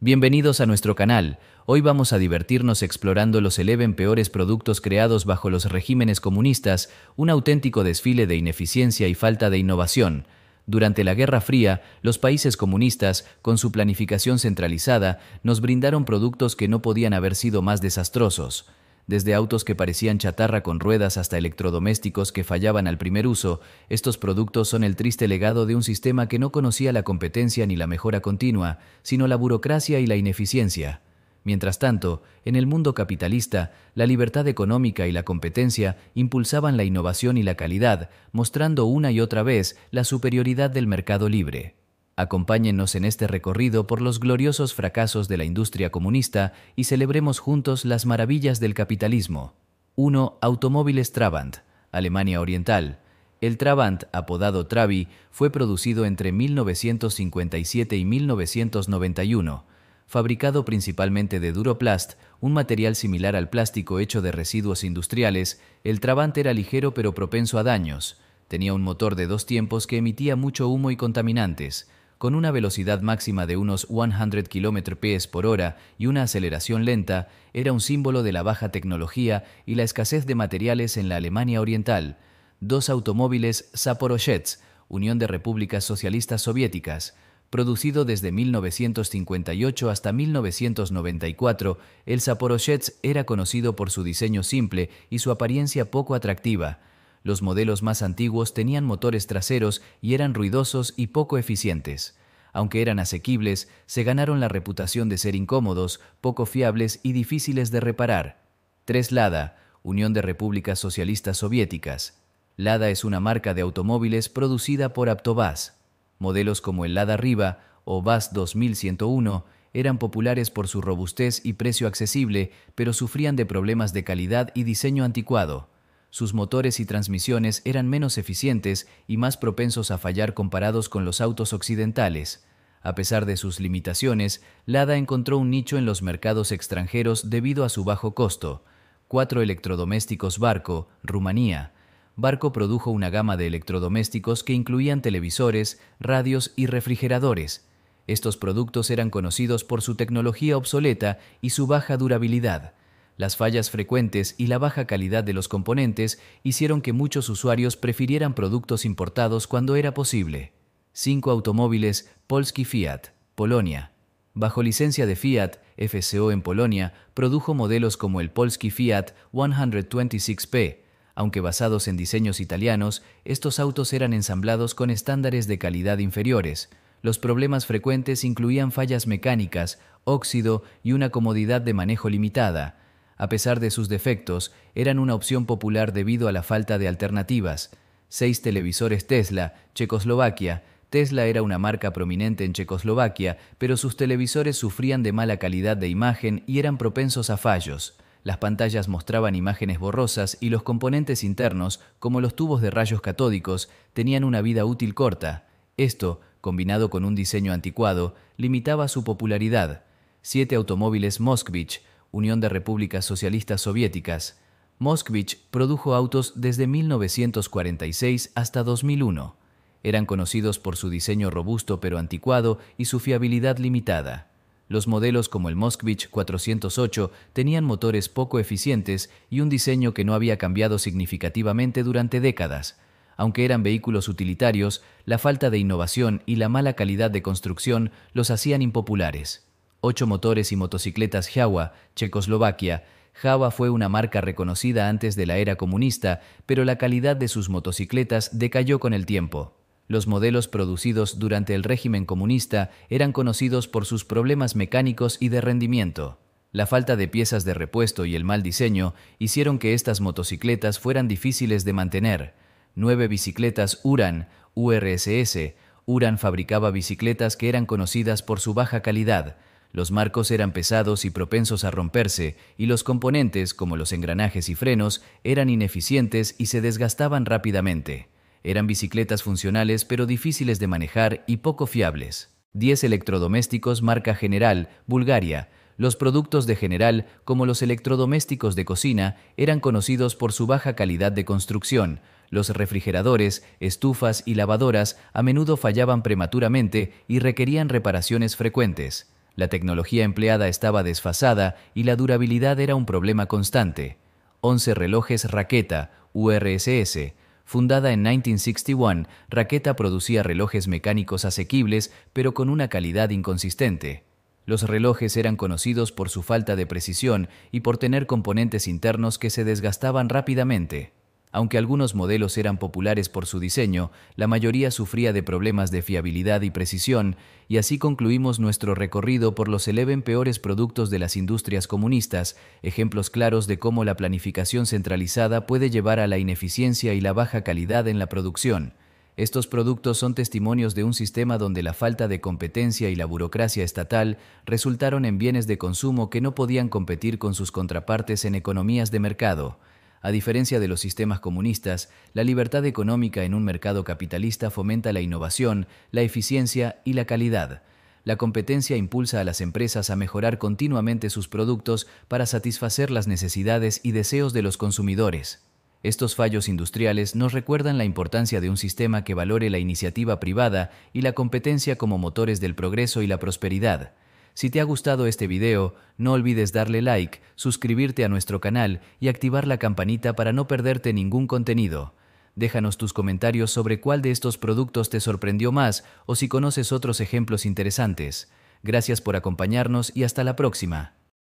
Bienvenidos a nuestro canal. Hoy vamos a divertirnos explorando los 11 peores productos creados bajo los regímenes comunistas, un auténtico desfile de ineficiencia y falta de innovación. Durante la Guerra Fría, los países comunistas, con su planificación centralizada, nos brindaron productos que no podían haber sido más desastrosos. Desde autos que parecían chatarra con ruedas hasta electrodomésticos que fallaban al primer uso, estos productos son el triste legado de un sistema que no conocía la competencia ni la mejora continua, sino la burocracia y la ineficiencia. Mientras tanto, en el mundo capitalista, la libertad económica y la competencia impulsaban la innovación y la calidad, mostrando una y otra vez la superioridad del mercado libre. Acompáñenos en este recorrido por los gloriosos fracasos de la industria comunista y celebremos juntos las maravillas del capitalismo. 1. Automóviles Trabant, Alemania Oriental. El Trabant, apodado Trabi, fue producido entre 1957 y 1991, fabricado principalmente de duroplast, un material similar al plástico hecho de residuos industriales. El Trabant era ligero pero propenso a daños. Tenía un motor de dos tiempos que emitía mucho humo y contaminantes con una velocidad máxima de unos 100 km por hora y una aceleración lenta, era un símbolo de la baja tecnología y la escasez de materiales en la Alemania Oriental. Dos automóviles Zaporozhets, Unión de Repúblicas Socialistas Soviéticas, producido desde 1958 hasta 1994, el Zaporozhets era conocido por su diseño simple y su apariencia poco atractiva. Los modelos más antiguos tenían motores traseros y eran ruidosos y poco eficientes. Aunque eran asequibles, se ganaron la reputación de ser incómodos, poco fiables y difíciles de reparar. 3 Lada, Unión de Repúblicas Socialistas Soviéticas. Lada es una marca de automóviles producida por Aptobas. Modelos como el Lada Riva o Bas 2101 eran populares por su robustez y precio accesible, pero sufrían de problemas de calidad y diseño anticuado. Sus motores y transmisiones eran menos eficientes y más propensos a fallar comparados con los autos occidentales. A pesar de sus limitaciones, Lada encontró un nicho en los mercados extranjeros debido a su bajo costo. Cuatro electrodomésticos Barco, Rumanía. Barco produjo una gama de electrodomésticos que incluían televisores, radios y refrigeradores. Estos productos eran conocidos por su tecnología obsoleta y su baja durabilidad. Las fallas frecuentes y la baja calidad de los componentes hicieron que muchos usuarios prefirieran productos importados cuando era posible. 5 automóviles Polski Fiat, Polonia. Bajo licencia de Fiat, FCO en Polonia produjo modelos como el Polski Fiat 126P. Aunque basados en diseños italianos, estos autos eran ensamblados con estándares de calidad inferiores. Los problemas frecuentes incluían fallas mecánicas, óxido y una comodidad de manejo limitada, a pesar de sus defectos, eran una opción popular debido a la falta de alternativas. Seis televisores Tesla, Checoslovaquia. Tesla era una marca prominente en Checoslovaquia, pero sus televisores sufrían de mala calidad de imagen y eran propensos a fallos. Las pantallas mostraban imágenes borrosas y los componentes internos, como los tubos de rayos catódicos, tenían una vida útil corta. Esto, combinado con un diseño anticuado, limitaba su popularidad. Siete automóviles Moskvich, Unión de Repúblicas Socialistas Soviéticas, Moskvich produjo autos desde 1946 hasta 2001. Eran conocidos por su diseño robusto pero anticuado y su fiabilidad limitada. Los modelos como el Moskvich 408 tenían motores poco eficientes y un diseño que no había cambiado significativamente durante décadas. Aunque eran vehículos utilitarios, la falta de innovación y la mala calidad de construcción los hacían impopulares ocho motores y motocicletas Jawa, Checoslovaquia. Java fue una marca reconocida antes de la era comunista, pero la calidad de sus motocicletas decayó con el tiempo. Los modelos producidos durante el régimen comunista eran conocidos por sus problemas mecánicos y de rendimiento. La falta de piezas de repuesto y el mal diseño hicieron que estas motocicletas fueran difíciles de mantener. Nueve bicicletas Uran, URSS, Uran fabricaba bicicletas que eran conocidas por su baja calidad, los marcos eran pesados y propensos a romperse, y los componentes, como los engranajes y frenos, eran ineficientes y se desgastaban rápidamente. Eran bicicletas funcionales pero difíciles de manejar y poco fiables. 10 electrodomésticos marca General, Bulgaria. Los productos de General, como los electrodomésticos de cocina, eran conocidos por su baja calidad de construcción. Los refrigeradores, estufas y lavadoras a menudo fallaban prematuramente y requerían reparaciones frecuentes. La tecnología empleada estaba desfasada y la durabilidad era un problema constante. 11 relojes Raqueta, URSS, Fundada en 1961, Raqueta producía relojes mecánicos asequibles, pero con una calidad inconsistente. Los relojes eran conocidos por su falta de precisión y por tener componentes internos que se desgastaban rápidamente. Aunque algunos modelos eran populares por su diseño, la mayoría sufría de problemas de fiabilidad y precisión, y así concluimos nuestro recorrido por los eleven peores productos de las industrias comunistas, ejemplos claros de cómo la planificación centralizada puede llevar a la ineficiencia y la baja calidad en la producción. Estos productos son testimonios de un sistema donde la falta de competencia y la burocracia estatal resultaron en bienes de consumo que no podían competir con sus contrapartes en economías de mercado. A diferencia de los sistemas comunistas, la libertad económica en un mercado capitalista fomenta la innovación, la eficiencia y la calidad. La competencia impulsa a las empresas a mejorar continuamente sus productos para satisfacer las necesidades y deseos de los consumidores. Estos fallos industriales nos recuerdan la importancia de un sistema que valore la iniciativa privada y la competencia como motores del progreso y la prosperidad. Si te ha gustado este video, no olvides darle like, suscribirte a nuestro canal y activar la campanita para no perderte ningún contenido. Déjanos tus comentarios sobre cuál de estos productos te sorprendió más o si conoces otros ejemplos interesantes. Gracias por acompañarnos y hasta la próxima.